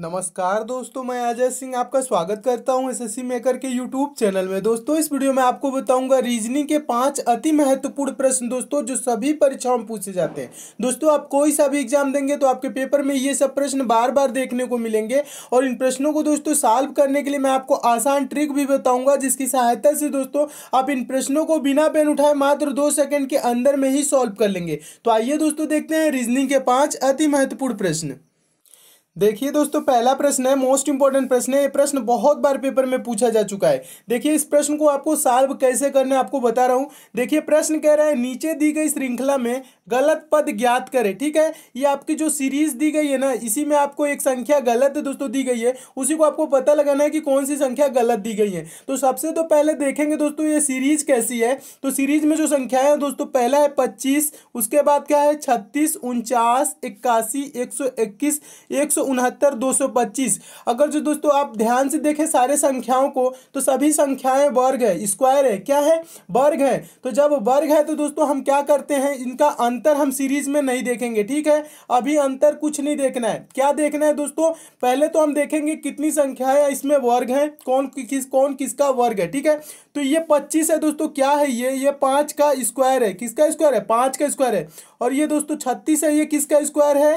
नमस्कार दोस्तों मैं अजय सिंह आपका स्वागत करता हूं एसएससी मेकर के यूट्यूब चैनल में दोस्तों इस वीडियो में आपको बताऊंगा रीजनिंग के पांच अति महत्वपूर्ण प्रश्न दोस्तों जो सभी परीक्षाओं में पूछे जाते हैं दोस्तों आप कोई सा भी एग्जाम देंगे तो आपके पेपर में ये सब प्रश्न बार बार देखने को मिलेंगे और इन प्रश्नों को दोस्तों सॉल्व करने के लिए मैं आपको आसान ट्रिक भी बताऊँगा जिसकी सहायता से दोस्तों आप इन प्रश्नों को बिना पेन उठाए मात्र दो सेकेंड के अंदर में ही सॉल्व कर लेंगे तो आइए दोस्तों देखते हैं रीजनिंग के पाँच अति महत्वपूर्ण प्रश्न देखिए दोस्तों पहला प्रश्न है मोस्ट इंपॉर्टेंट प्रश्न है ये प्रश्न बहुत बार पेपर में पूछा जा चुका है देखिए इस प्रश्न को आपको सॉल्व कैसे करना है आपको बता रहा हूँ देखिए प्रश्न कह रहा है नीचे दी गई श्रृंखला में गलत पद ज्ञात करें ठीक है ये आपकी जो सीरीज दी गई है ना इसी में आपको एक संख्या गलत दोस्तों दी गई है उसी को आपको पता लगाना है कि कौन सी संख्या गलत दी गई है तो सबसे तो पहले देखेंगे दोस्तों ये सीरीज कैसी है तो सीरीज में जो संख्या है दोस्तों पहला है पच्चीस उसके बाद क्या है छत्तीस उनचास इक्यासी एक सौ इक्कीस एक सौ उनहत्तर दो सौ पच्चीस अगर जो दोस्तों आप ध्यान से देखें सारे संख्याओं को तो सभी संख्याएं वर्ग है स्क्वायर है क्या है वर्ग है तो जब वर्ग है तो दोस्तों हम क्या करते हैं इनका अंतर हम सीरीज में नहीं देखेंगे ठीक है अभी अंतर कुछ नहीं देखना है क्या देखना है दोस्तों पहले तो हम देखेंगे कितनी संख्या है इसमें वर्ग है कौन किस कौन किसका वर्ग है ठीक है तो ये पच्चीस है दोस्तों क्या है ये ये पाँच का स्क्वायर है किसका स्क्वायर है पाँच का स्क्वायर है और ये दोस्तों छत्तीस है ये किसका स्क्वायर है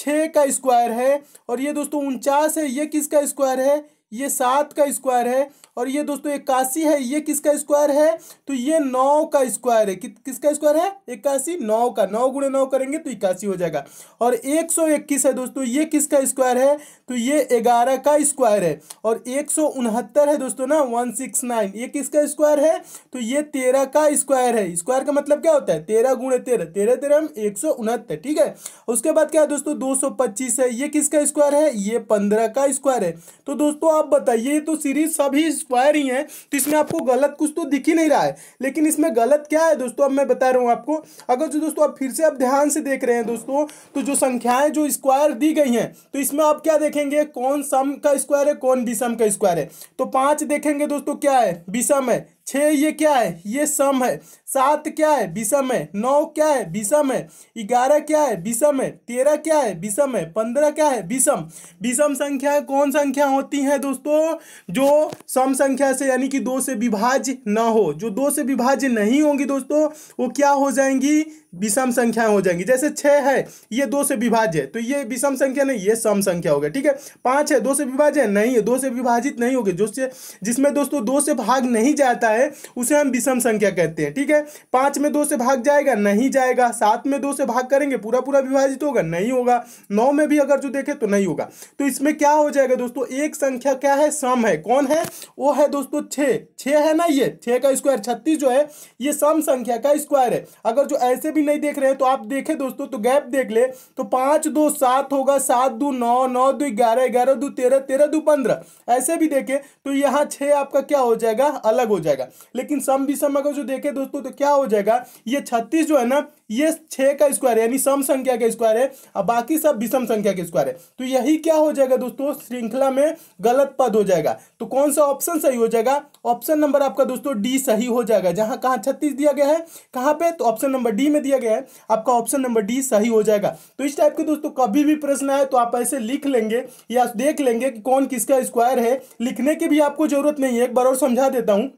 छः का स्क्वायर है और ये दोस्तों उनचास है ये किसका स्क्वायर है ये सात का स्क्वायर है और ये दोस्तों इक्यासी है ये किसका स्क्वायर है तो ये नौ का स्क्वायर है कि, किसका स्क्वायर है इक्यासी नौ का नौ गुणे नौ करेंगे तो इक्यासी हो जाएगा और एक सौ इक्कीस है दोस्तों ये किसका स्क्वायर है तो ये ग्यारह का स्क्वायर है और एक सौ उनहत्तर है दोस्तों ना वन सिक्स नाइन ये किसका स्क्वायर है तो ये तेरह का स्क्वायर है स्क्वायर का मतलब क्या होता है तेरह गुणे तेरह तेरह तेरह हम एक सौ उनहत्तर ठीक है उसके बाद क्या है दोस्तों दो सौ पच्चीस है ये किसका स्क्वायर है ये पंद्रह का स्क्वायर है तो दोस्तों आप बताइए तो सीरीज सभी स्क्वायर ही है तो इसमें आपको गलत कुछ तो दिख ही नहीं रहा है लेकिन इसमें गलत क्या है दोस्तों अब मैं बता रहा हूँ आपको अगर जो दोस्तों आप फिर से आप ध्यान से देख रहे हैं दोस्तों तो जो संख्याएं जो स्क्वायर दी गई हैं तो इसमें आप क्या देखेंगे कौन सम का स्क्वायर है कौन विषम का स्क्वायर है तो पाँच देखेंगे दोस्तों क्या है विषम है छः ये क्या है ये सम है सात क्या है विषम है नौ क्या है विषम है ग्यारह क्या है विषम है तेरह क्या है विषम है पंद्रह क्या है विषम विषम संख्या कौन संख्या होती है दोस्तों जो सम संख्या से यानी कि दो से विभाज्य न हो जो दो से विभाज्य नहीं होंगी दोस्तों वो क्या हो जाएंगी विषम संख्या हो जाएंगी जैसे छः है ये दो से विभाज्य है तो ये विषम संख्या नहीं ये सम संख्या हो गया ठीक है पाँच है दो से विभाज्य नहीं है दो से विभाजित नहीं हो जो से जिसमें दोस्तों दो से भाग नहीं जाता होता है उसे हम विषम संख्या कहते हैं ठीक है पाँच में दो से भाग जाएगा नहीं जाएगा सात में दो से भाग करेंगे पूरा पूरा विभाजित होगा नहीं होगा नौ में भी अगर जो देखें तो नहीं होगा तो इसमें क्या हो जाएगा दोस्तों एक संख्या क्या है सम है कौन है वो है दोस्तों छः छः है ना ये छः का स्क्वायर छत्तीस जो है ये सम संख्या का स्क्वायर है अगर जो ऐसे भी नहीं देख रहे हैं तो आप देखें दोस्तों तो गैप देख ले तो पाँच दो सात होगा सात दो नौ नौ दो ग्यारह ग्यारह दो तेरह तेरह दो पंद्रह ऐसे भी देखें तो यहाँ छः आपका क्या हो जाएगा अलग हो जाएगा जाएगा लेकिन सम विषम अगर जो देखें दोस्तों तो क्या हो जाएगा ये छत्तीस जो है ना ये छः का स्क्वायर है यानी सम संख्या का स्क्वायर है और बाकी सब विषम संख्या के स्क्वायर है तो यही क्या हो जाएगा दोस्तों श्रृंखला में गलत पद हो जाएगा तो कौन सा ऑप्शन सही हो जाएगा ऑप्शन नंबर आपका दोस्तों डी सही हो जाएगा जहां कहाँ छत्तीस दिया गया है कहाँ पे तो ऑप्शन नंबर डी में दिया गया है आपका ऑप्शन नंबर डी सही हो जाएगा तो इस टाइप के दोस्तों कभी भी प्रश्न आए तो आप ऐसे लिख लेंगे या देख लेंगे कि कौन किसका स्क्वायर है लिखने की भी आपको जरूरत नहीं है एक बार और समझा देता हूँ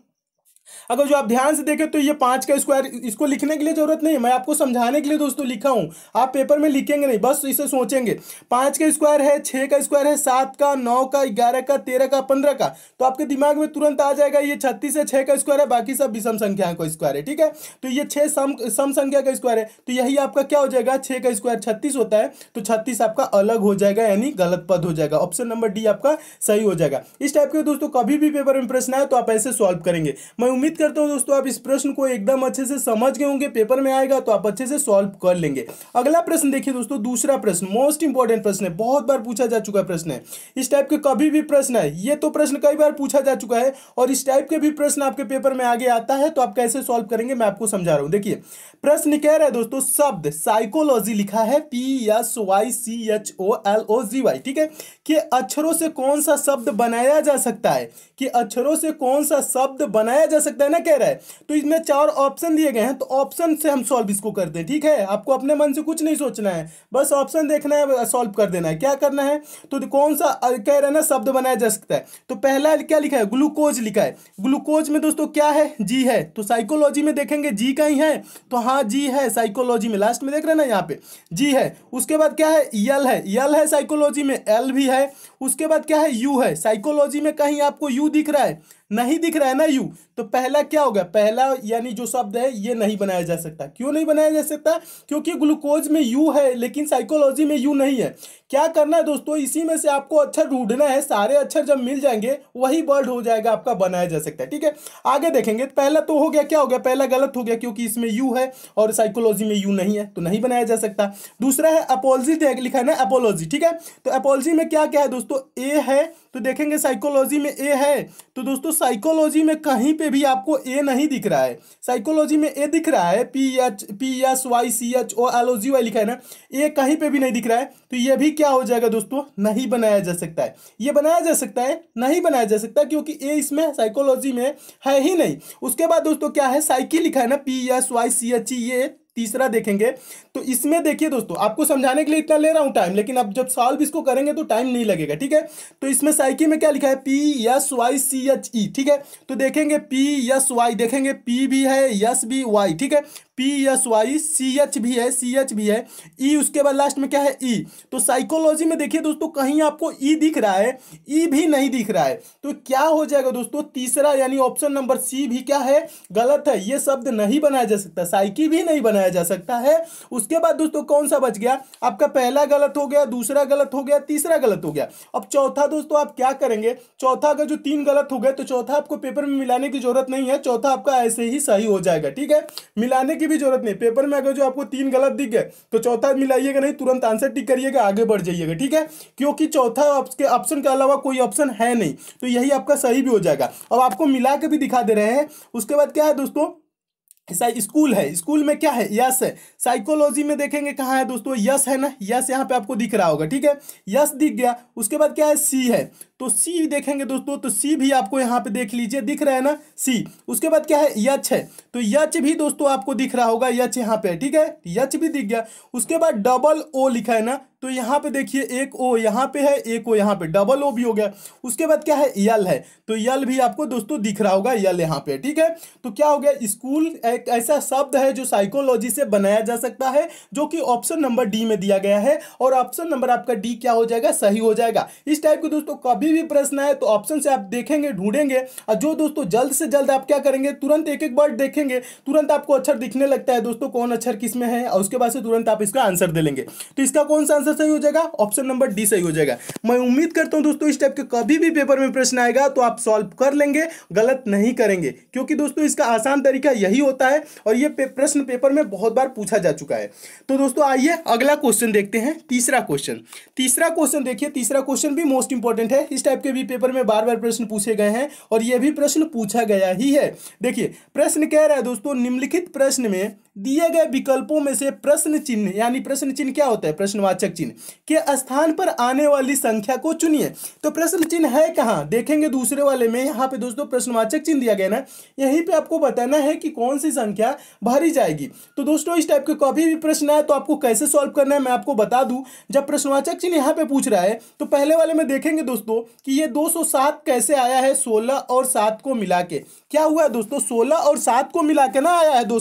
अगर जो आप ध्यान से देखें तो ये पाँच का स्क्वायर इसको लिखने के लिए जरूरत नहीं है मैं आपको समझाने के लिए दोस्तों लिखा हूँ आप पेपर में लिखेंगे नहीं बस इसे सोचेंगे पाँच का स्क्वायर है छः का स्क्वायर है सात का नौ का ग्यारह का तेरह का पंद्रह का तो आपके दिमाग में तुरंत आ जाएगा ये छत्तीस है छः का स्क्वायर है बाकी सब विषम संख्या का स्क्वायर है ठीक है तो ये छः सम सम संख्या का स्क्वायर है तो यही आपका क्या हो जाएगा छः का स्क्वायर छत्तीस होता है तो छत्तीस आपका अलग हो जाएगा यानी गलत पद हो जाएगा ऑप्शन नंबर डी आपका सही हो जाएगा इस टाइप के दोस्तों कभी भी पेपर में प्रश्न आए तो आप ऐसे सॉल्व करेंगे मैं उम्मीद करता हूँ दोस्तों आप इस प्रश्न को एकदम अच्छे से समझ गए होंगे पेपर में आएगा तो आप अच्छे से सॉल्व कर लेंगे अगला प्रश्न देखिए दोस्तों दूसरा प्रश्न मोस्ट इंपॉर्टेंट प्रश्न है बहुत बार पूछा जा चुका प्रश्न है इस टाइप के कभी भी प्रश्न है ये तो प्रश्न कई बार पूछा जा चुका है और इस टाइप के भी प्रश्न आपके पेपर में आगे आता है तो आप कैसे सॉल्व करेंगे मैं आपको समझा रहा हूँ देखिए प्रश्न कह रहे हैं दोस्तों शब्द साइकोलॉजी लिखा है P S Y C H O L O G Y ठीक है कि अक्षरों से कौन सा शब्द बनाया जा सकता है कि अक्षरों से कौन सा शब्द बनाया जा जा सकता है ना कह रहा है तो इसमें चार ऑप्शन दिए गए हैं तो ऑप्शन से हम सॉल्व इसको कर दें ठीक है आपको अपने मन से कुछ नहीं सोचना है बस ऑप्शन देखना है सॉल्व कर देना है क्या करना है तो कौन सा कह रहे हैं ना शब्द बनाया जा सकता है तो पहला क्या लिखा है ग्लूकोज लिखा है ग्लूकोज में दोस्तों क्या है जी है तो साइकोलॉजी में देखेंगे जी का ही है तो हाँ जी है साइकोलॉजी में लास्ट में देख रहे ना यहाँ पे जी है उसके बाद क्या है यल है यल है साइकोलॉजी में एल भी है उसके बाद क्या है यू है साइकोलॉजी में कहीं आपको यू दिख रहा है नहीं दिख रहा है ना यू तो पहला क्या होगा पहला यानी जो शब्द है ये नहीं बनाया जा सकता क्यों नहीं बनाया जा सकता क्योंकि ग्लूकोज में यू है लेकिन साइकोलॉजी में यू नहीं है क्या करना है दोस्तों इसी में से आपको अच्छा ढूंढना है सारे अच्छा जब मिल जाएंगे वही वर्ड हो जाएगा आपका बनाया जा सकता है ठीक है आगे देखेंगे पहला तो हो गया क्या हो गया पहला गलत हो गया क्योंकि इसमें यू है और साइकोलॉजी में यू नहीं है तो नहीं बनाया जा सकता दूसरा है अपोलॉजी लिखा है ना अपोलॉजी ठीक है तो अपोलॉजी में क्या क्या है दोस्तों ए है तो देखेंगे साइकोलॉजी में ए है तो दोस्तों साइकोलॉजी में कहीं पे भी आपको ए नहीं दिख रहा है साइकोलॉजी में ए दिख रहा है P H P S Y C H O L O G Y लिखा है ना ए कहीं पे भी नहीं दिख रहा है तो ये भी क्या हो जाएगा दोस्तों नहीं बनाया जा सकता है ये बनाया जा सकता है नहीं बनाया जा सकता क्योंकि ए इसमें साइकोलॉजी में है ही नहीं उसके बाद दोस्तों क्या है साइकिल लिखा है ना P S Y C H E ये तीसरा देखेंगे तो इसमें देखिए दोस्तों आपको समझाने के लिए इतना ले रहा हूं टाइम लेकिन अब जब सॉल्व इसको करेंगे तो टाइम नहीं लगेगा ठीक है तो इसमें साइकी में क्या लिखा है P S Y C H E ठीक है तो देखेंगे पी एस वाई देखेंगे पी भी है यस भी वाई ठीक है P S Y C H भी है सी एच भी है ई e उसके बाद लास्ट में क्या है ई e. तो साइकोलॉजी में देखिए दोस्तों कहीं आपको ई e दिख रहा है ई e भी नहीं दिख रहा है तो क्या हो जाएगा दोस्तों तीसरा यानी ऑप्शन नंबर सी भी क्या है गलत है ये शब्द नहीं बनाया जा सकता साइकी भी नहीं बनाया जा सकता है उसके बाद दोस्तों कौन सा बच गया आपका पहला गलत हो गया दूसरा गलत हो गया तीसरा गलत हो गया अब चौथा दोस्तों आप क्या करेंगे चौथा अगर जो तीन गलत हो गए तो चौथा आपको पेपर में मिलाने की जरूरत नहीं है चौथा आपका ऐसे ही सही हो जाएगा ठीक है मिलाने की भी जरूरत नहीं पेपर में अगर जो आपको तीन गलत दिख गए तो चौथा मिलाइएगा नहीं तुरंत आंसर टिक करिएगा आगे बढ़ जाइएगा ठीक है क्योंकि चौथा आपके ऑप्शन के अलावा कोई ऑप्शन है नहीं तो यही आपका सही भी हो जाएगा अब आपको मिला के भी दिखा दे रहे हैं उसके बाद क्या है दोस्तों स्कूल है स्कूल में क्या है यस है साइकोलॉजी में देखेंगे कहाँ है दोस्तों यस है ना यस यहाँ पे आपको दिख रहा होगा ठीक है यस दिख गया उसके बाद क्या है सी है तो सी देखेंगे दोस्तों तो सी भी आपको यहाँ पे देख लीजिए दिख रहा है ना सी उसके बाद क्या है यच है तो यच भी दोस्तों आपको दिख रहा होगा यच यहाँ पे ठीक है यच भी दिख गया उसके बाद डबल ओ लिखा है ना तो यहाँ पे देखिए एक ओ यहाँ पे है एक ओ यहाँ पे डबल ओ भी हो गया उसके बाद क्या है यल है तो यल भी आपको दोस्तों दिख रहा होगा यल यहाँ पे ठीक है तो क्या हो गया स्कूल एक ऐसा शब्द है जो साइकोलॉजी से बनाया जा सकता है जो कि ऑप्शन नंबर डी में दिया गया है और ऑप्शन नंबर आपका डी क्या हो जाएगा सही हो जाएगा इस टाइप के दोस्तों कभी कोई भी प्रश्न है तो ऑप्शन से आप देखेंगे ढूंढेंगे और जो दोस्तों जल्द से जल्द आप क्या करेंगे तुरंत एक एक वर्ड देखेंगे तुरंत आपको अक्षर अच्छा दिखने लगता है दोस्तों कौन अक्षर किस में है और उसके बाद से तुरंत आप इसका आंसर दे लेंगे तो इसका कौन सा आंसर सही हो जाएगा ऑप्शन नंबर डी सही हो जाएगा मैं उम्मीद करता हूँ दोस्तों इस टाइप के कभी भी पेपर में प्रश्न आएगा तो आप सॉल्व कर लेंगे गलत नहीं करेंगे क्योंकि दोस्तों इसका आसान तरीका यही होता है और ये प्रश्न पेपर में बहुत बार पूछा जा चुका है तो दोस्तों आइए अगला क्वेश्चन देखते हैं तीसरा क्वेश्चन तीसरा क्वेश्चन देखिए तीसरा क्वेश्चन भी मोस्ट इंपॉर्टेंट है इस इस टाइप के भी पेपर में बार बार प्रश्न पूछे गए हैं और यह भी प्रश्न पूछा गया ही है देखिए प्रश्न कह रहा है दोस्तों निम्नलिखित प्रश्न में दिए गए विकल्पों में से प्रश्न चिन्ह यानी प्रश्न चिन्ह क्या होता है प्रश्नवाचक चिन्ह के स्थान पर आने वाली संख्या को चुनिए तो प्रश्न चिन्ह है कहाँ देखेंगे दूसरे वाले में यहाँ पे दोस्तों प्रश्नवाचक चिन्ह दिया गया ना यहीं पे आपको बताना है कि कौन सी संख्या भरी जाएगी तो दोस्तों इस टाइप के कभी भी प्रश्न आए तो आपको कैसे सॉल्व करना है मैं आपको बता दूँ जब प्रश्नवाचक चिन्ह यहाँ पे पूछ रहा है तो पहले वाले में देखेंगे दोस्तों कि ये दो कैसे आया है सोलह और सात को मिला के क्या हुआ है दोस्तों सोलह और सात को मिला के ना आया है दो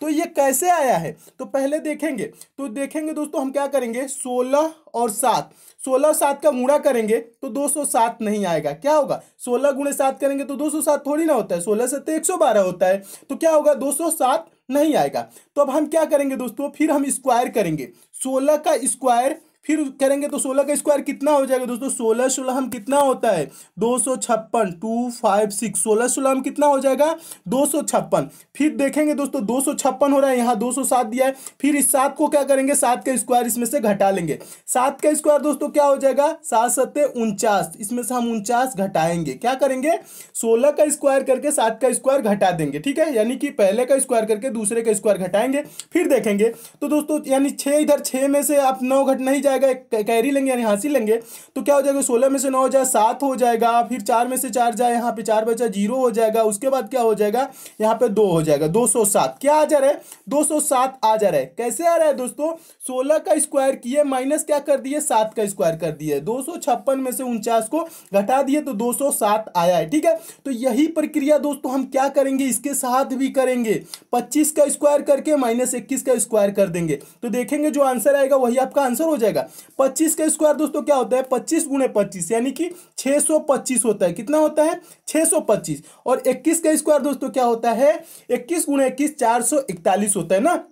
तो ये कैसे आया है तो पहले देखेंगे तो देखेंगे दोस्तों हम क्या करेंगे सोलह और सात सोलह सात का गुणा करेंगे तो दो सौ सात नहीं आएगा क्या होगा सोलह गुणे सात करेंगे तो दो सौ सात थोड़ी ना होता है सोलह से तो एक सौ बारह होता है तो क्या होगा दो सौ सात नहीं आएगा तो अब हम क्या करेंगे दोस्तों फिर हम स्क्वायर करेंगे सोलह का स्क्वायर फिर करेंगे तो सोलह का स्क्वायर कितना हो जाएगा दोस्तों सोलह सोलह हम कितना होता है दो सौ छप्पन टू फाइव सिक्स सोलह सोलह हम कितना हो जाएगा दो सौ छप्पन फिर देखेंगे दोस्तों दो सौ छप्पन हो रहा है यहाँ दो सौ सात दिया है फिर इस सात को क्या करेंगे सात का स्क्वायर इसमें से घटा लेंगे सात का स्क्वायर दोस्तों क्या हो जाएगा सात सत्य उनचास इसमें से हम उनचास घटाएंगे क्या करेंगे सोलह का स्क्वायर करके सात का स्क्वायर घटा देंगे ठीक है यानी कि पहले का स्क्वायर करके दूसरे का स्क्वायर घटाएंगे फिर देखेंगे तो दोस्तों यानी छः इधर छः में से आप नौ घट नहीं जाए जाएगा कैरी लेंगे यानी हासिल लेंगे तो क्या हो जाएगा सोलह में से नौ हो जाए सात हो जाएगा फिर चार में से चार जाए यहाँ पे चार बचा जीरो हो जाएगा उसके बाद क्या हो जाएगा यहाँ पे दो हो जाएगा दो सौ सात क्या आ जा रहा है दो सौ सात आ जा रहा है कैसे आ रहा है दोस्तों सोलह का स्क्वायर किए माइनस क्या कर दिए सात का स्क्वायर कर दिए दो सौ छप्पन में से उनचास को घटा दिए तो दो सौ सात आया है ठीक है तो यही प्रक्रिया दोस्तों हम क्या करेंगे इसके साथ भी करेंगे पच्चीस का स्क्वायर करके माइनस इक्कीस का स्क्वायर कर देंगे तो देखेंगे जो आंसर आएगा वही आपका आंसर हो जाएगा जाएगा पच्चीस का स्क्वायर दोस्तों क्या होता है पच्चीस गुणे पच्चीस यानी कि छः सौ पच्चीस होता है कितना होता है छः सौ पच्चीस और इक्कीस का स्क्वायर दोस्तों क्या होता है इक्कीस गुणे इक्कीस चार सौ इकतालीस होता है ना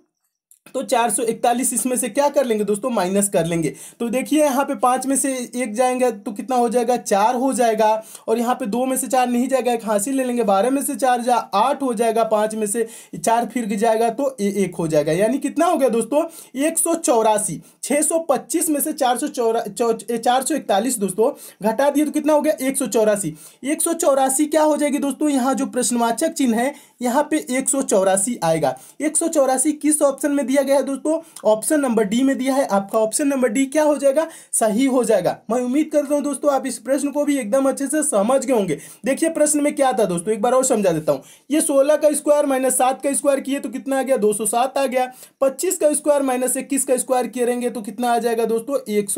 तो 441 इसमें से क्या कर लेंगे दोस्तों माइनस कर लेंगे तो देखिए यहाँ पे पाँच में से एक जाएंगे तो कितना हो जाएगा चार हो जाएगा और यहाँ पे दो में से चार नहीं जाएगा एक हाँसी ले लेंगे बारह में से चार जा आठ हो जाएगा पाँच में से चार फिर जाएगा तो ए, एक हो जाएगा यानी कितना हो गया दोस्तों एक सौ चौरासी सौ पच्चीस में से चार सौ चौरा चार सौ इकतालीस दोस्तों घटा दिए तो कितना हो गया एक सौ चौरासी एक सौ चौरासी क्या हो जाएगी दोस्तों यहाँ जो प्रश्नवाचक चिन्ह है यहाँ पे एक सौ चौरासी आएगा एक सौ चौरासी किस ऑप्शन में दिया गया है दोस्तों ऑप्शन नंबर डी में दिया है आपका ऑप्शन नंबर डी क्या हो जाएगा सही हो जाएगा मैं उम्मीद करता हूँ दोस्तों आप इस प्रश्न को भी एकदम अच्छे से समझ गए होंगे देखिए प्रश्न में क्या था दोस्तों एक बार और समझा देता हूँ ये सोलह का स्क्वायर माइनस का स्क्वायर किए तो कितना आ गया दो आ गया पच्चीस का स्क्वायर माइनस का स्क्वायर करेंगे तो कितना आ जाएगा दोस्तों एक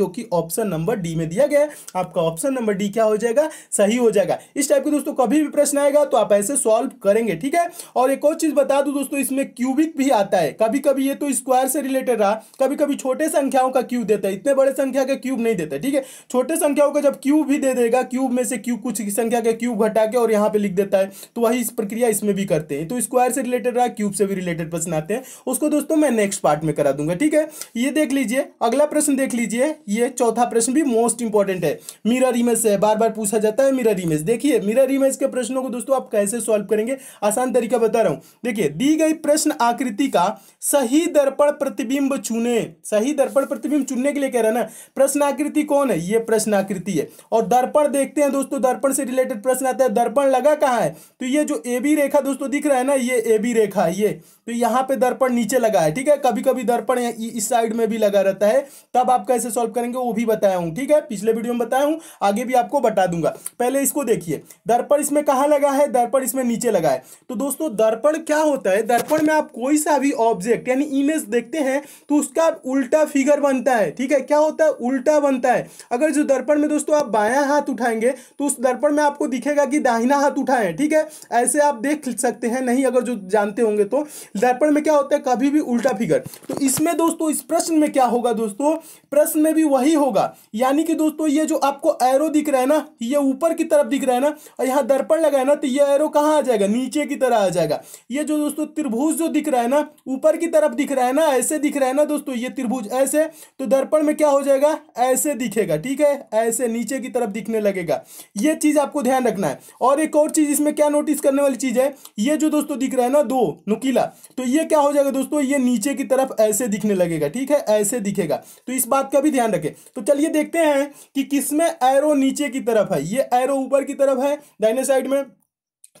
जो कि ऑप्शन नंबर डी में दिया गया है आपका ऑप्शन नंबर डी क्या हो जाएगा सही हो जाएगा इस टाइप के दोस्तों कभी भी प्रश्न आएगा तो आप ऐसे सॉल्व करेंगे ठीक है और एक और चीज बता दूं दोस्तों इसमें क्यूबिक भी आता है कभी कभी ये तो स्क्वायर से रिलेटेड रहा कभी कभी छोटे संख्याओं का क्यूब देता है इतने बड़े संख्या का क्यूब नहीं देता ठीक है छोटे संख्याओं का जब क्यूब भी दे देगा क्यूब में से क्यूब कुछ संख्या का क्यूब घटा के और यहाँ पे लिख देता है तो वही इस प्रक्रिया इसमें भी करते हैं तो स्क्वायर से रिलेटेड रहा क्यूब से भी रिलेटेड प्रश्न आते हैं उसको दोस्तों मैं नेक्स्ट पार्ट में करा दूंगा ठीक है ये देख लीजिए अगला प्रश्न देख लीजिए ये चौथा प्रश्न भी मोस्ट इंपॉर्टेंट है मिरर इमेज से बार बार पूछा जाता है मिरर इमेज देखिए मिरर इमेज के प्रश्नों को दोस्तों आप कैसे सॉल्व करेंगे आसान तरीका बता रहा हूं देखिए दी गई प्रश्न आकृति का सही दर्पण प्रतिबिंब चुने सही दर्पण प्रतिबिंब चुनने के लिए कह रहा है ना प्रश्नाकृति कौन है ये प्रश्नाकृति है और दर्पण देखते हैं दोस्तों दर्पण से रिलेटेड प्रश्न आता है दर्पण लगा कहाँ है तो ये जो ए बी रेखा दोस्तों दिख रहा है ना ये ए बी रेखा है ये तो यहाँ पे दर्पण नीचे लगा है ठीक है कभी कभी दर्पण इस साइड में भी लगा रहता है तब आप कैसे सॉल्व करेंगे वो भी बताया हूँ ठीक है पिछले वीडियो में बताया हूँ आगे भी आपको बता दूंगा पहले इसको देखिए दर्पण इसमें कहाँ लगा है दर्पण इसमें नीचे लगा है तो दोस्तों दर्पण क्या होता है दर्पण में आप कोई सा भी ऑब्जेक्ट ऑब्जेक्ट यानी इमेज देखते हैं तो उसका उल्टा फिगर बनता है ठीक है क्या होता है उल्टा बनता है अगर जो दर्पण में दोस्तों आप बायां हाथ उठाएंगे तो उस दर्पण में आपको दिखेगा कि दाहिना हाथ उठाएं ठीक है ऐसे आप देख सकते हैं नहीं अगर जो जानते होंगे तो दर्पण में क्या होता है कभी भी उल्टा फिगर तो इसमें दोस्तों इस प्रश्न में क्या होगा दोस्तों प्रश्न में भी वही होगा यानी कि दोस्तों ये जो आपको एरो दिख रहा है ना ये ऊपर की तरफ दिख रहा है ना और यहाँ दर्पण लगा है ना तो ये एरो कहाँ आ जाएगा नीचे की तरह आ जाएगा ये जो दोस्तों त्रिभुज जो दिख रहा है ना ऊपर ऊपर की तरफ दिख रहा है ना ऐसे दिख रहा है ना दोस्तों ये त्रिभुज ऐसे तो दर्पण में क्या हो जाएगा ऐसे दिखेगा ठीक है ऐसे नीचे की तरफ दिखने लगेगा ये चीज़ आपको ध्यान रखना है और एक और चीज़ इसमें क्या नोटिस करने वाली चीज़ है ये जो दोस्तों दिख रहा है ना दो नुकीला तो ये क्या हो जाएगा दोस्तों ये नीचे की तरफ ऐसे दिखने लगेगा ठीक है ऐसे दिखेगा तो इस बात का भी ध्यान रखें तो चलिए देखते हैं कि किसमें एरो नीचे की तरफ है ये एरो ऊपर की तरफ है दाहिने साइड में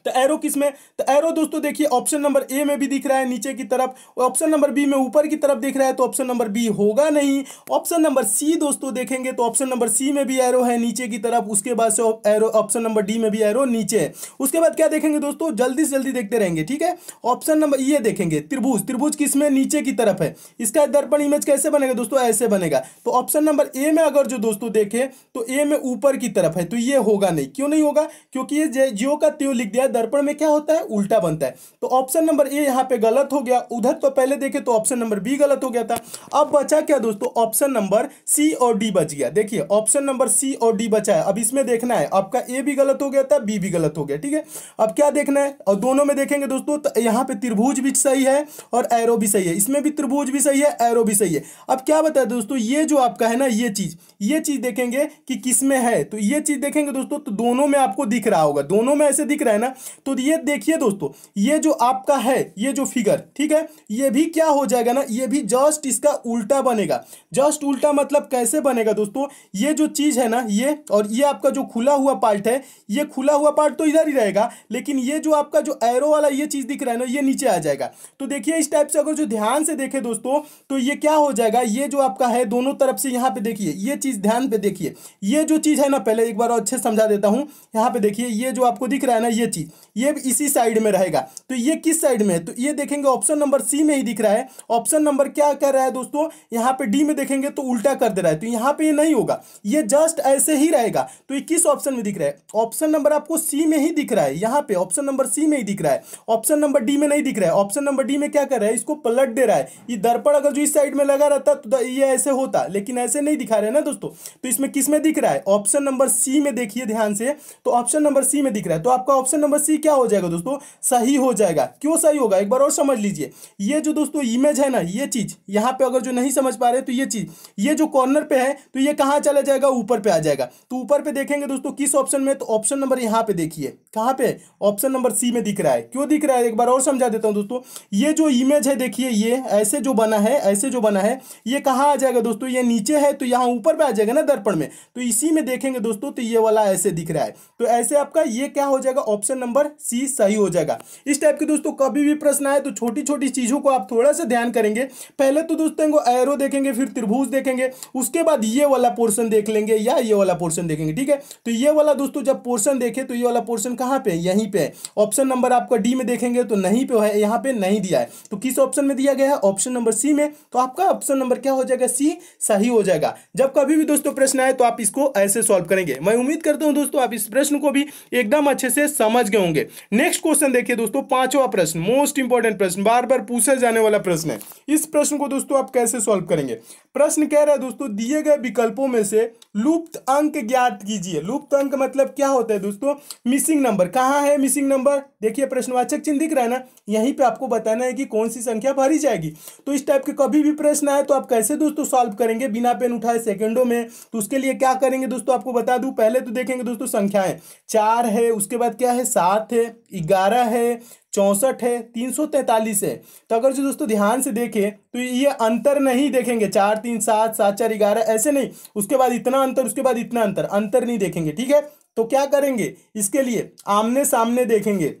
तो एरो किस में तो एरो दोस्तों देखिए ऑप्शन नंबर ए में भी दिख रहा है नीचे की तरफ ऑप्शन नंबर बी में ऊपर की तरफ दिख रहा है तो ऑप्शन नंबर बी होगा नहीं ऑप्शन नंबर सी दोस्तों देखेंगे तो ऑप्शन नंबर सी में भी एरो है नीचे की तरफ उसके बाद से एरो ऑप्शन नंबर डी में भी एरो नीचे है उसके बाद क्या देखेंगे दोस्तों जल्दी से जल्दी देखते रहेंगे ठीक है ऑप्शन नंबर ये देखेंगे त्रिभुज त्रिभुज किस में नीचे की तरफ है इसका दर्पण इमेज कैसे बनेगा दोस्तों ऐसे बनेगा तो ऑप्शन नंबर ए में अगर जो दोस्तों देखें तो ए में ऊपर की तरफ है तो ये होगा नहीं क्यों नहीं होगा क्योंकि ये जियो का त्यो लिख दिया या दर्पण में क्या होता है उल्टा बनता है तो ऑप्शन नंबर ए यहाँ पे गलत हो गया उधर तो पहले देखे तो ऑप्शन नंबर बी गलत हो गया था अब बचा क्या दोस्तों ऑप्शन नंबर सी और डी बच गया देखिए ऑप्शन नंबर सी और डी बचा है अब इसमें देखना है आपका ए भी गलत हो गया था बी भी गलत हो गया ठीक है अब क्या देखना है और दोनों में देखेंगे दोस्तों तो यहाँ पे त्रिभुज भी सही है और एरो भी सही है इसमें भी त्रिभुज भी सही है एरो भी सही है अब क्या बताया दोस्तों ये जो आपका है ना ये चीज ये चीज देखेंगे कि किसमें है तो ये चीज देखेंगे दोस्तों तो दोनों में आपको दिख रहा होगा दोनों में ऐसे दिख रहा है ना है तो ये देखिए दोस्तों ये जो आपका है ये जो फिगर ठीक है ये भी क्या हो जाएगा ना ये भी जस्ट इसका उल्टा बनेगा जस्ट उल्टा मतलब कैसे बनेगा दोस्तों ये जो चीज़ है ना ये और ये आपका जो खुला हुआ पार्ट है ये खुला हुआ पार्ट तो इधर ही रहेगा लेकिन ये जो आपका जो एरो वाला ये चीज़ दिख रहा है ना ये नीचे आ जाएगा तो देखिए इस टाइप से अगर जो ध्यान से देखे दोस्तों तो ये क्या हो जाएगा ये जो आपका है दोनों तरफ से यहाँ पे देखिए ये चीज़ ध्यान पे देखिए ये जो चीज़ है ना पहले एक बार अच्छे समझा देता हूँ यहाँ पे देखिए ये जो आपको दिख रहा है ना ये चीज़ सी ये भी इसी साइड में रहेगा तो ये किस साइड में है तो ये देखेंगे ऑप्शन नंबर सी में ही दिख रहा है ऑप्शन नंबर क्या कर रहा है दोस्तों यहाँ पे डी में देखेंगे तो उल्टा कर दे रहा है तो यहाँ पे ये नहीं होगा ये जस्ट ऐसे ही रहेगा तो ये किस ऑप्शन में दिख रहा है ऑप्शन नंबर आपको सी में ही दिख रहा है यहाँ पे ऑप्शन नंबर सी में ही दिख रहा है ऑप्शन नंबर डी में नहीं दिख रहा है ऑप्शन नंबर डी में क्या कर रहा है इसको पलट दे रहा है ये दर्पण अगर जो इस साइड में लगा रहता तो ये ऐसे होता लेकिन ऐसे नहीं दिखा रहे ना दोस्तों तो इसमें किस में दिख रहा है ऑप्शन नंबर सी में देखिए ध्यान से तो ऑप्शन नंबर सी में दिख रहा है तो आपका ऑप्शन नंबर सी क्या हो जाएगा दोस्तों सही हो जाएगा क्यों सही होगा एक बार और समझ लीजिए ये जो दोस्तों इमेज है ना ये चीज़ यहाँ पे अगर जो नहीं समझ पा रहे तो ये चीज़ ये जो कॉर्नर पे है तो ये कहाँ चला जाएगा ऊपर पे आ जाएगा तो ऊपर पे देखेंगे दोस्तों किस ऑप्शन में तो ऑप्शन नंबर यहाँ पे देखिए कहाँ पे ऑप्शन नंबर सी में दिख रहा है क्यों दिख रहा है एक बार और समझा देता हूँ दोस्तों ये जो इमेज है देखिए ये ऐसे जो बना है ऐसे जो बना है ये कहाँ आ जाएगा दोस्तों ये नीचे है तो यहाँ ऊपर पे आ जाएगा ना दर्पण में तो इसी में देखेंगे दोस्तों तो ये वाला ऐसे दिख रहा है तो ऐसे आपका ये क्या हो जाएगा ऑप्शन नंबर सी सही हो जाएगा इस टाइप के दोस्तों कभी भी प्रश्न आए तो छोटी छोटी चीज़ों को आप थोड़ा सा ध्यान करेंगे पहले तो दोस्तों एरो देखेंगे फिर त्रिभुज देखेंगे उसके बाद ये वाला पोर्सन देख लेंगे या ये वाला पोर्सन देखेंगे ठीक है तो ये वाला दोस्तों जब पोर्सन देखे तो ये वाला पोर्सन कहाँ पे यहीं पर ऑप्शन नंबर आपका डी में देखेंगे तो नहीं पे है यहाँ पे नहीं दिया है तो किस ऑप्शन में दिया गया है ऑप्शन नंबर सी में तो आपका ऑप्शन नंबर क्या हो जाएगा सी सही हो जाएगा जब कभी भी दोस्तों प्रश्न आए तो आप इसको ऐसे सॉल्व करेंगे मैं उम्मीद करता हूं दोस्तों आप इस प्रश्न को भी एकदम अच्छे से समझ समझ गए होंगे नेक्स्ट क्वेश्चन देखिए दोस्तों पांचवा प्रश्न मोस्ट इंपॉर्टेंट प्रश्न बार बार पूछा जाने वाला प्रश्न है इस प्रश्न को दोस्तों आप कैसे सॉल्व करेंगे प्रश्न कह रहा है दोस्तों दिए गए विकल्पों में से लुप्त अंक ज्ञात कीजिए लुप्त अंक मतलब क्या होता है दोस्तों मिसिंग नंबर कहाँ है मिसिंग नंबर देखिए प्रश्नवाचक चिन्ह दिख रहा है ना यहीं पे आपको बताना है कि कौन सी संख्या भरी जाएगी तो इस टाइप के कभी भी प्रश्न आए तो आप कैसे दोस्तों सॉल्व करेंगे बिना पेन उठाए सेकेंडों में तो उसके लिए क्या करेंगे दोस्तों आपको बता दूं पहले तो देखेंगे दोस्तों संख्याएं चार है उसके बाद क्या है सात सात है ग्यारह है चौंसठ है तीन सौ तैंतालीस है तो अगर जो दोस्तों ध्यान से देखें तो ये अंतर नहीं देखेंगे चार तीन सात सात चार ग्यारह ऐसे नहीं उसके बाद इतना अंतर उसके बाद इतना अंतर अंतर नहीं देखेंगे ठीक है तो क्या करेंगे इसके लिए आमने सामने देखेंगे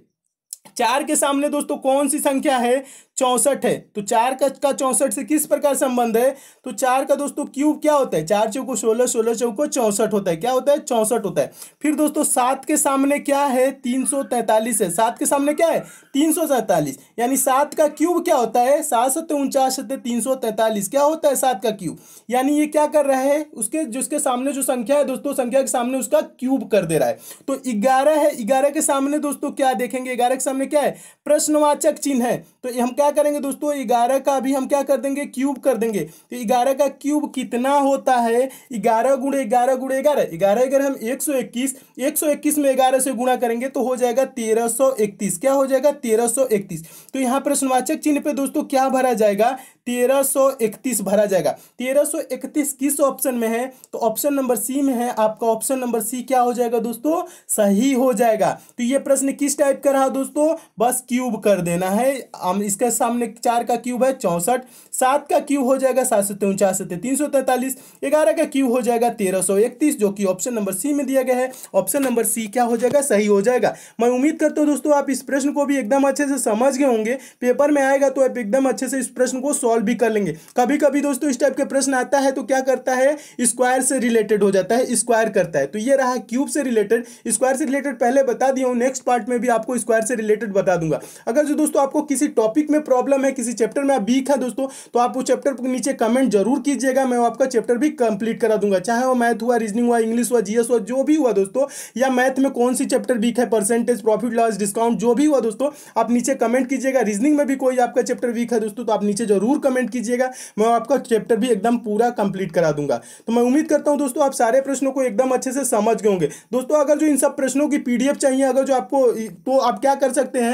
चार के सामने दोस्तों कौन सी संख्या है चौसठ है तो चार का का चौसठ से किस प्रकार संबंध है तो चार का दोस्तों क्यूब क्या होता है चार चौको सोलह सोलह चौको चौसठ होता है क्या होता है चौसठ होता है फिर दोस्तों सात के सामने क्या है तीन सौ तैंतालीस है सात के सामने क्या है तीन सौ सैंतालीस यानी सात का क्यूब क्या होता है सात सत्य उनचास सत्य तीन सौ तैंतालीस क्या होता है सात का क्यूब यानी ये क्या कर रहा है उसके जिसके सामने जो संख्या है दोस्तों संख्या के सामने उसका क्यूब कर दे रहा है तो ग्यारह है ग्यारह के सामने दोस्तों क्या देखेंगे ग्यारह के सामने क्या है प्रश्नवाचक चिन्ह है तो हम क्या क्या करेंगे दोस्तों ग्यारह का अभी हम क्या कर देंगे क्यूब कर देंगे तो ग्यारह का क्यूब कितना होता है ग्यारह गुणे ग्यारह गुणे ग्यारह ग्यारह अगर हम एक सौ इक्कीस एक सौ इक्कीस में ग्यारह से गुणा करेंगे तो हो जाएगा तेरह सौ इकतीस क्या हो जाएगा तेरह सौ इकतीस तो यहाँ प्रश्नवाचक चिन्ह पे दोस्तों क्या भरा जाएगा तेरह सौ इकतीस भरा जाएगा तेरह सौ इकतीस किस ऑप्शन में है तो ऑप्शन नंबर सी में है आपका ऑप्शन नंबर सी क्या हो जाएगा दोस्तों सही हो जाएगा तो ये प्रश्न किस टाइप का रहा दोस्तों बस क्यूब कर देना है हम इसका सामने चार का क्यूब है चौंसठ सात का क्यूब हो जाएगा सात सौ उनचास सत्य तीन सौ तैंतालीस ग्यारह का क्यूब हो जाएगा तेरह सौ इकतीस जो कि ऑप्शन नंबर सी में दिया गया है ऑप्शन नंबर सी क्या हो जाएगा सही हो जाएगा मैं उम्मीद करता हूँ दोस्तों आप इस प्रश्न को भी एकदम अच्छे से समझ गए होंगे पेपर में आएगा तो आप एकदम अच्छे से इस प्रश्न को सॉल्व भी कर लेंगे कभी कभी दोस्तों इस टाइप के प्रश्न आता है तो क्या करता है स्क्वायर से रिलेटेड हो जाता है स्क्वायर करता है तो ये रहा क्यूब से रिलेटेड स्क्वायर से रिलेटेड पहले बता दिया हूँ नेक्स्ट पार्ट में भी आपको स्क्वायर से रिलेटेड बता दूंगा अगर जो दोस्तों आपको किसी टॉपिक में प्रॉब्लम है किसी चैप्टर में आप वीक है दोस्तों तो आप वो चैप्टर के नीचे कमेंट जरूर कीजिएगा मैं आपका चैप्टर भी कंप्लीट करा दूंगा चाहे वो मैथ हुआ रीजनिंग हुआ इंग्लिश हुआ जीएस हुआ जो भी हुआ दोस्तों या मैथ में कौन सी चैप्टर वीक है परसेंटेज प्रॉफिट लॉस डिस्काउंट जो भी हुआ दोस्तों आप नीचे कमेंट कीजिएगा रीजनिंग में भी कोई आपका चैप्टर वीक है दोस्तों तो आप नीचे जरूर कमेंट कीजिएगा मैं आपका चैप्टर भी एकदम पूरा कंप्लीट करा दूंगा तो मैं उम्मीद करता हूँ दोस्तों आप सारे प्रश्नों को एकदम अच्छे से समझ गए होंगे दोस्तों अगर जो इन सब प्रश्नों की पीडीएफ चाहिए अगर जो आपको तो आप क्या कर सकते हैं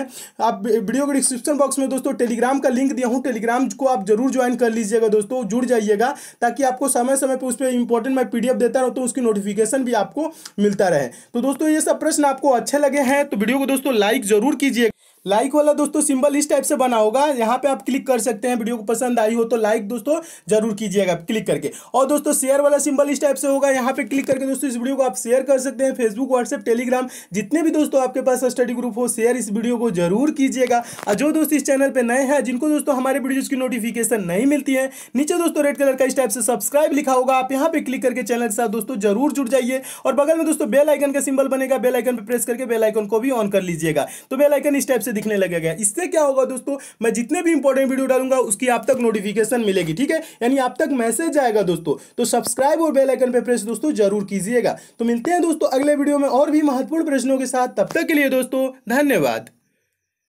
आप वीडियो के डिस्क्रिप्शन बॉक्स में दोस्तों टेलीग्राम का लिंक दिया हूँ टेलीग्राम को आप जरूर ज्वाइन कर लीजिएगा दोस्तों जुड़ जाइएगा ताकि आपको समय समय पर उस पर इंपॉर्टेंट मैं पीडीएफ देता रहूँ तो उसकी नोटिफिकेशन भी आपको मिलता रहे तो दोस्तों ये सब प्रश्न आपको अच्छे लगे हैं तो वीडियो को दोस्तों लाइक जरूर कीजिएगा लाइक वाला दोस्तों सिंबल इस टाइप से बना होगा यहाँ पे आप क्लिक कर सकते हैं वीडियो को पसंद आई हो तो लाइक दोस्तों जरूर कीजिएगा क्लिक करके और दोस्तों शेयर वाला सिंबल इस टाइप से होगा यहाँ पे क्लिक करके दोस्तों इस वीडियो को आप शेयर कर सकते हैं फेसबुक व्हाट्सएप टेलीग्राम जितने भी दोस्तों आपके पास स्टडी ग्रुप हो शेयर इस वीडियो को जरूर कीजिएगा और जो दोस्त इस चैनल पर नए हैं जिनको दोस्तों हमारे वीडियोज की नोटिफिकेशन नहीं मिलती है नीचे दोस्तों रेड कलर का इस टाइप से सब्सक्राइब लिखा होगा आप यहाँ पे क्लिक करके चैनल के साथ दोस्तों जरूर जुड़ जाइए और बगल में दोस्तों बेल आइकन का सिंबल बनेगा बेलाइकन पर प्रेस करके बेलाइकन को भी ऑन कर लीजिएगा तो बेलाइकन इस टाइप से दिखने लगेगा इससे क्या होगा दोस्तों मैं जितने भी इंपॉर्टेंट वीडियो डालूंगा उसकी आप तक नोटिफिकेशन मिलेगी ठीक है यानी आप तक मैसेज आएगा दोस्तों तो सब्सक्राइब और बेलाइकन पर प्रेस दोस्तों जरूर कीजिएगा तो मिलते हैं दोस्तों अगले वीडियो में और भी महत्वपूर्ण प्रश्नों के साथ तब तक के लिए दोस्तों धन्यवाद